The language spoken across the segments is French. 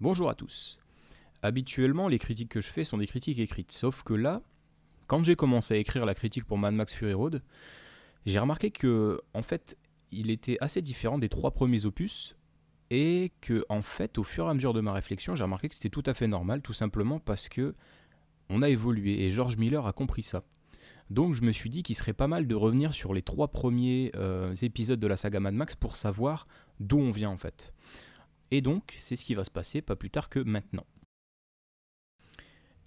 Bonjour à tous. Habituellement, les critiques que je fais sont des critiques écrites, sauf que là, quand j'ai commencé à écrire la critique pour Mad Max Fury Road, j'ai remarqué que, en fait, il était assez différent des trois premiers opus, et que, en fait, au fur et à mesure de ma réflexion, j'ai remarqué que c'était tout à fait normal, tout simplement parce que on a évolué et George Miller a compris ça. Donc je me suis dit qu'il serait pas mal de revenir sur les trois premiers euh, épisodes de la saga Mad Max pour savoir d'où on vient en fait. Et donc c'est ce qui va se passer pas plus tard que maintenant.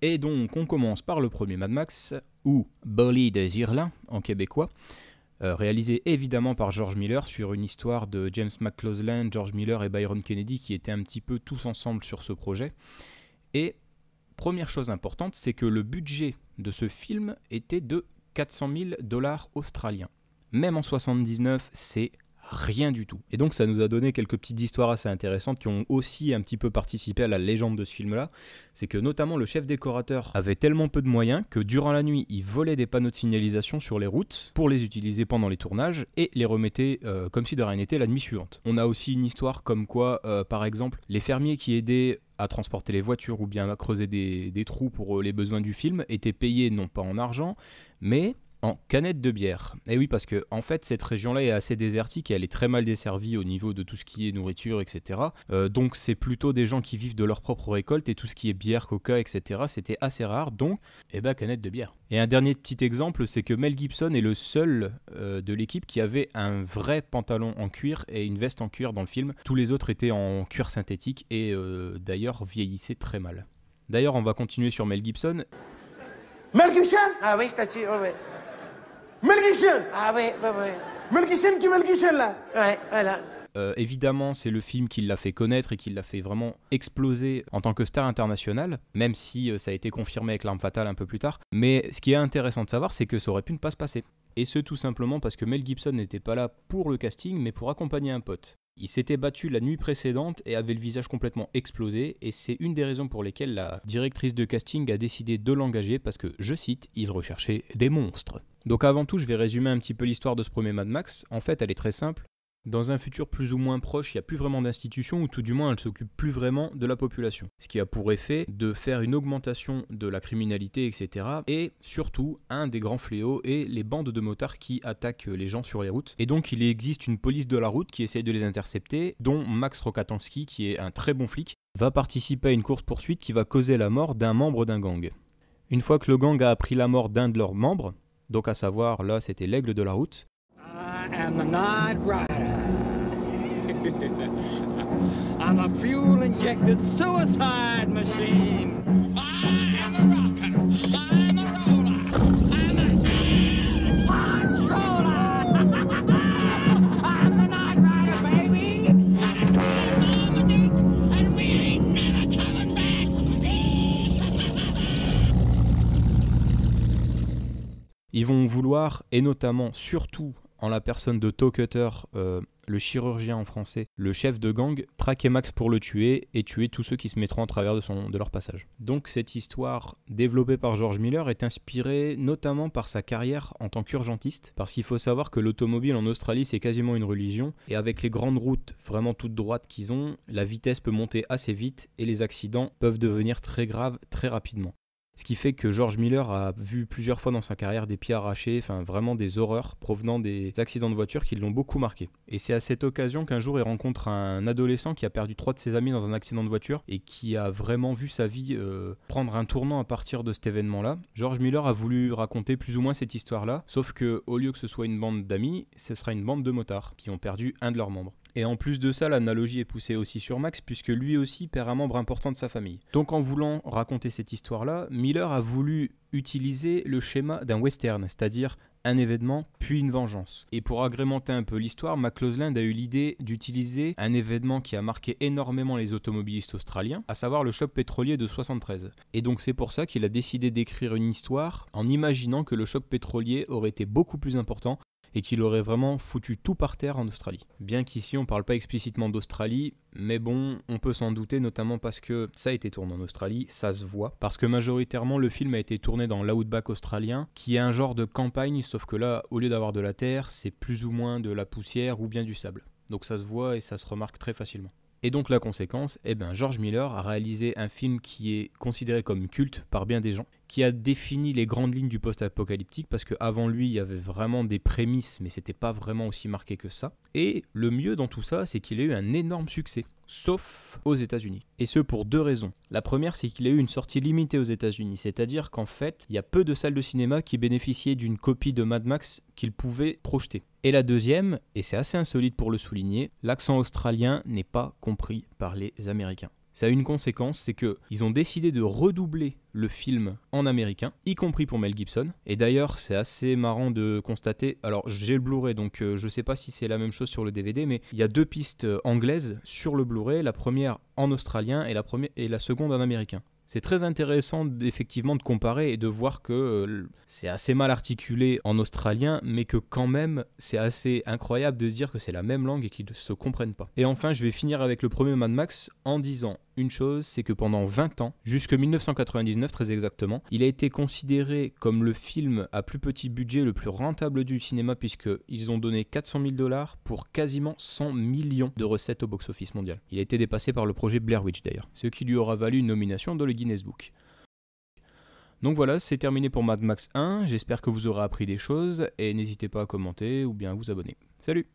Et donc on commence par le premier Mad Max, ou Bolly des Irlins en québécois, euh, réalisé évidemment par George Miller sur une histoire de James McCloslin, George Miller et Byron Kennedy qui étaient un petit peu tous ensemble sur ce projet. Et première chose importante, c'est que le budget de ce film était de 400 000 dollars australiens. Même en 79, c'est rien du tout. Et donc ça nous a donné quelques petites histoires assez intéressantes qui ont aussi un petit peu participé à la légende de ce film-là. C'est que notamment le chef décorateur avait tellement peu de moyens que durant la nuit, il volait des panneaux de signalisation sur les routes pour les utiliser pendant les tournages et les remettait euh, comme si de rien n'était la nuit suivante. On a aussi une histoire comme quoi, euh, par exemple, les fermiers qui aidaient à transporter les voitures ou bien à creuser des trous pour euh, les besoins du film étaient payés non pas en argent, mais en canettes de bière. Et eh oui, parce que en fait, cette région-là est assez désertique et elle est très mal desservie au niveau de tout ce qui est nourriture, etc. Euh, donc, c'est plutôt des gens qui vivent de leur propre récolte et tout ce qui est bière, coca, etc. C'était assez rare. Donc, eh ben, canette de bière. Et un dernier petit exemple, c'est que Mel Gibson est le seul euh, de l'équipe qui avait un vrai pantalon en cuir et une veste en cuir dans le film. Tous les autres étaient en cuir synthétique et euh, d'ailleurs vieillissaient très mal. D'ailleurs, on va continuer sur Mel Gibson. Mel Gibson Ah oui, je Mel Gibson Ah oui, oui, oui. Gibson qui Mel Gibson là Ouais, voilà. Euh, évidemment, c'est le film qui l'a fait connaître et qui l'a fait vraiment exploser en tant que star internationale, même si euh, ça a été confirmé avec L'Arme Fatale un peu plus tard. Mais ce qui est intéressant de savoir, c'est que ça aurait pu ne pas se passer. Et ce, tout simplement parce que Mel Gibson n'était pas là pour le casting, mais pour accompagner un pote. Il s'était battu la nuit précédente et avait le visage complètement explosé, et c'est une des raisons pour lesquelles la directrice de casting a décidé de l'engager parce que, je cite, il recherchait des monstres. Donc avant tout, je vais résumer un petit peu l'histoire de ce premier Mad Max. En fait, elle est très simple. Dans un futur plus ou moins proche, il n'y a plus vraiment d'institutions, ou tout du moins elles s'occupe plus vraiment de la population. Ce qui a pour effet de faire une augmentation de la criminalité, etc. Et surtout, un des grands fléaux est les bandes de motards qui attaquent les gens sur les routes. Et donc il existe une police de la route qui essaye de les intercepter, dont Max Rokatansky, qui est un très bon flic, va participer à une course-poursuite qui va causer la mort d'un membre d'un gang. Une fois que le gang a appris la mort d'un de leurs membres, donc à savoir là c'était l'aigle de la route, I'm a fuel injected suicide machine. I'm a rocker. I'm a roller. I'm a controller. I'm a night rider, baby. And I'm a dick, and we ain't never coming back. Ils vont vouloir, et notamment, surtout, en la personne de Toe Cutter, euh, le chirurgien en français, le chef de gang, traquer Max pour le tuer et tuer tous ceux qui se mettront en travers de, de leur passage. Donc cette histoire développée par George Miller est inspirée notamment par sa carrière en tant qu'urgentiste, parce qu'il faut savoir que l'automobile en Australie c'est quasiment une religion, et avec les grandes routes vraiment toutes droites qu'ils ont, la vitesse peut monter assez vite et les accidents peuvent devenir très graves très rapidement. Ce qui fait que George Miller a vu plusieurs fois dans sa carrière des pieds arrachés, enfin vraiment des horreurs provenant des accidents de voiture qui l'ont beaucoup marqué. Et c'est à cette occasion qu'un jour il rencontre un adolescent qui a perdu trois de ses amis dans un accident de voiture et qui a vraiment vu sa vie euh, prendre un tournant à partir de cet événement-là. George Miller a voulu raconter plus ou moins cette histoire-là, sauf que au lieu que ce soit une bande d'amis, ce sera une bande de motards qui ont perdu un de leurs membres. Et en plus de ça, l'analogie est poussée aussi sur Max, puisque lui aussi perd un membre important de sa famille. Donc en voulant raconter cette histoire-là, Miller a voulu utiliser le schéma d'un western, c'est-à-dire un événement puis une vengeance. Et pour agrémenter un peu l'histoire, McClosland a eu l'idée d'utiliser un événement qui a marqué énormément les automobilistes australiens, à savoir le choc pétrolier de 73. Et donc c'est pour ça qu'il a décidé d'écrire une histoire en imaginant que le choc pétrolier aurait été beaucoup plus important et qu'il aurait vraiment foutu tout par terre en Australie. Bien qu'ici on parle pas explicitement d'Australie, mais bon, on peut s'en douter notamment parce que ça a été tourné en Australie, ça se voit, parce que majoritairement le film a été tourné dans l'outback australien, qui est un genre de campagne, sauf que là, au lieu d'avoir de la terre, c'est plus ou moins de la poussière ou bien du sable. Donc ça se voit et ça se remarque très facilement. Et donc la conséquence, eh ben, George Miller a réalisé un film qui est considéré comme culte par bien des gens, qui a défini les grandes lignes du post-apocalyptique parce qu'avant lui il y avait vraiment des prémices, mais c'était pas vraiment aussi marqué que ça. Et le mieux dans tout ça, c'est qu'il a eu un énorme succès, sauf aux États-Unis. Et ce pour deux raisons. La première, c'est qu'il a eu une sortie limitée aux États-Unis, c'est-à-dire qu'en fait, il y a peu de salles de cinéma qui bénéficiaient d'une copie de Mad Max qu'il pouvait projeter. Et la deuxième, et c'est assez insolite pour le souligner, l'accent australien n'est pas compris par les Américains. Ça a une conséquence, c'est que ils ont décidé de redoubler le film en américain, y compris pour Mel Gibson. Et d'ailleurs, c'est assez marrant de constater. Alors, j'ai le Blu-ray, donc je euh, je sais pas si c'est la même chose sur le DVD, mais il y a deux pistes euh, anglaises sur le Blu-ray. La première en australien et la, première, et la seconde en américain. C'est très intéressant effectivement de comparer et de voir que euh, c'est assez mal articulé en australien, mais que quand même c'est assez incroyable de se dire que c'est la même langue et qu'ils ne se comprennent pas. Et enfin, je vais finir avec le premier Mad Max en disant une chose, c'est que pendant 20 ans, jusque 1999 très exactement, il a été considéré comme le film à plus petit budget le plus rentable du cinéma puisqu'ils ont donné 400 000 dollars pour quasiment 100 millions de recettes au box-office mondial. Il a été dépassé par le projet Blair Witch d'ailleurs, ce qui lui aura valu une nomination dans le Guinness Book. Donc voilà, c'est terminé pour Mad Max 1, j'espère que vous aurez appris des choses et n'hésitez pas à commenter ou bien à vous abonner. Salut